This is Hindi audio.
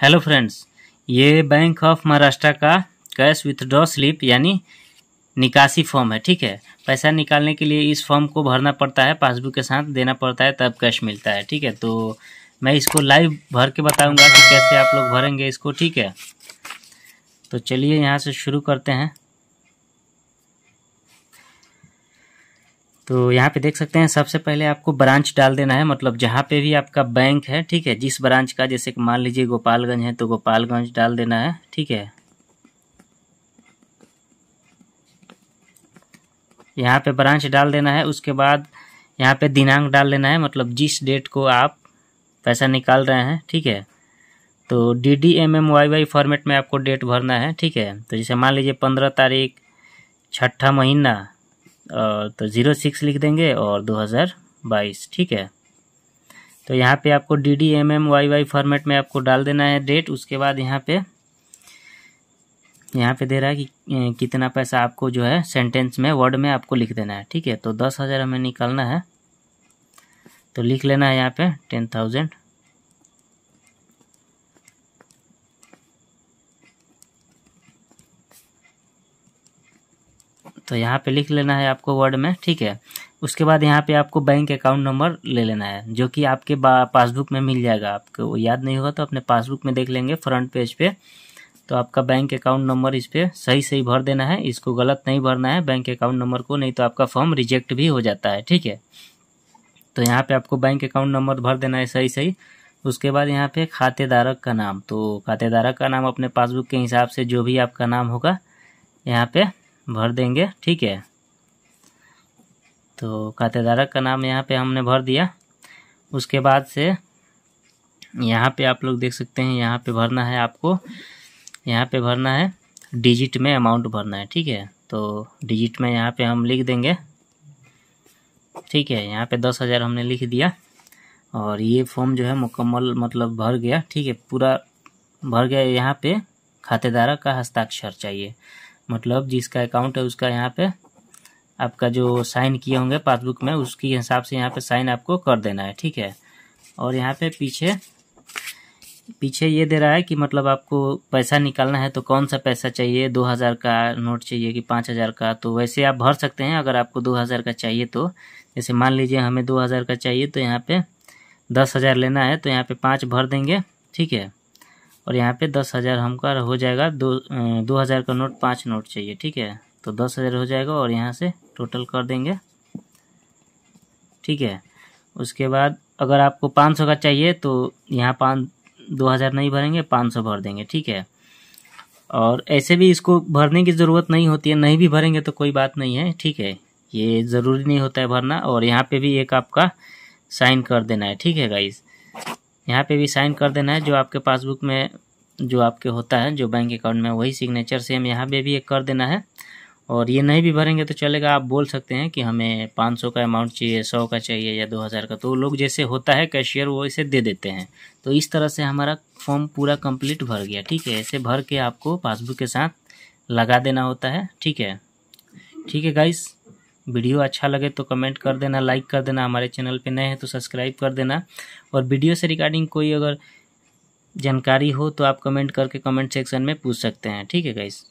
हेलो फ्रेंड्स ये बैंक ऑफ महाराष्ट्र का कैश विथड्रॉ स्लिप यानी निकासी फॉर्म है ठीक है पैसा निकालने के लिए इस फॉर्म को भरना पड़ता है पासबुक के साथ देना पड़ता है तब कैश मिलता है ठीक है तो मैं इसको लाइव भर के बताऊंगा कि कैसे आप लोग भरेंगे इसको ठीक है तो चलिए यहाँ से शुरू करते हैं तो यहाँ पे देख सकते हैं सबसे पहले आपको ब्रांच डाल देना है मतलब जहाँ पे भी आपका बैंक है ठीक है जिस ब्रांच का जैसे कि मान लीजिए गोपालगंज है तो गोपालगंज डाल देना है ठीक है यहाँ पे ब्रांच डाल देना है उसके बाद यहाँ पे दिनांक डाल लेना है मतलब जिस डेट को आप पैसा निकाल रहे हैं ठीक है तो D D M M Y Y format में आपको डेट भरना है ठीक है तो जैसे मान लीजिए पंद्रह तारीख छठा महीना तो ज़ीरो सिक्स लिख देंगे और दो हज़ार बाईस ठीक है तो यहाँ पे आपको D D M M Y Y format में आपको डाल देना है डेट उसके बाद यहाँ पे यहाँ पे दे रहा है कि कितना पैसा आपको जो है सेंटेंस में वर्ड में आपको लिख देना है ठीक है तो दस हज़ार हमें निकालना है तो लिख लेना है यहाँ पे टेन थाउजेंड तो यहाँ पे लिख लेना है आपको वर्ड में ठीक है उसके बाद यहाँ पे आपको बैंक अकाउंट नंबर ले लेना है जो कि आपके पासबुक में मिल जाएगा आपको याद नहीं होगा तो अपने पासबुक में देख लेंगे फ्रंट पेज पे तो आपका बैंक अकाउंट नंबर इस पर सही सही भर देना है इसको गलत नहीं भरना है बैंक अकाउंट नंबर को नहीं तो आपका फॉर्म रिजेक्ट भी हो जाता है ठीक है तो यहाँ पर आपको बैंक अकाउंट नंबर भर देना है सही सही उसके बाद यहाँ पे खातेधारक का नाम तो खातेदारक का नाम अपने पासबुक के हिसाब से जो भी आपका नाम होगा यहाँ पे भर देंगे ठीक है तो खातेदारक का नाम यहाँ पे हमने भर दिया उसके बाद से यहाँ पे आप लोग देख सकते हैं यहाँ पे भरना है आपको यहाँ पे भरना है डिजिट में अमाउंट भरना है ठीक है तो डिजिट में यहाँ पे हम लिख देंगे ठीक है यहाँ पे दस हज़ार हमने लिख दिया और ये फॉर्म जो है मुकम्मल मतलब भर गया ठीक है पूरा भर गया यहाँ पे खातेदारक का हस्ताक्षर चाहिए मतलब जिसका अकाउंट है उसका यहाँ पे आपका जो साइन किए होंगे पासबुक में उसके हिसाब से यहाँ पे साइन आपको कर देना है ठीक है और यहाँ पे पीछे पीछे ये दे रहा है कि मतलब आपको पैसा निकालना है तो कौन सा पैसा चाहिए दो हज़ार का नोट चाहिए कि पाँच हज़ार का तो वैसे आप भर सकते हैं अगर आपको दो हज़ार का चाहिए तो जैसे मान लीजिए हमें दो हज़ार का चाहिए तो यहाँ पे दस हज़ार लेना है तो यहाँ पे पाँच भर देंगे ठीक है और यहाँ पे दस हज़ार हमका हो जाएगा दो दो हज़ार का नोट पाँच नोट चाहिए ठीक है तो दस हज़ार हो जाएगा और यहाँ से टोटल कर देंगे ठीक है उसके बाद अगर आपको पाँच सौ का चाहिए तो यहाँ पाँच दो हज़ार नहीं भरेंगे पाँच सौ भर देंगे ठीक है और ऐसे भी इसको भरने की ज़रूरत नहीं होती है नहीं भी भरेंगे तो कोई बात नहीं है ठीक है ये ज़रूरी नहीं होता है भरना और यहाँ पर भी एक आपका साइन कर देना है ठीक है गाइज़ यहाँ पे भी साइन कर देना है जो आपके पासबुक में जो आपके होता है जो बैंक अकाउंट में वही सिग्नेचर सेम यहाँ पे भी एक कर देना है और ये नहीं भी भरेंगे तो चलेगा आप बोल सकते हैं कि हमें पाँच सौ का अमाउंट चाहिए सौ का चाहिए या दो हज़ार का तो लोग जैसे होता है कैशियर वो इसे दे देते हैं तो इस तरह से हमारा फॉर्म पूरा कंप्लीट भर गया ठीक है ऐसे भर के आपको पासबुक के साथ लगा देना होता है ठीक है ठीक है गाइस वीडियो अच्छा लगे तो कमेंट कर देना लाइक कर देना हमारे चैनल पे नए हैं तो सब्सक्राइब कर देना और वीडियो से रिगार्डिंग कोई अगर जानकारी हो तो आप कमेंट करके कमेंट सेक्शन में पूछ सकते हैं ठीक है गाइस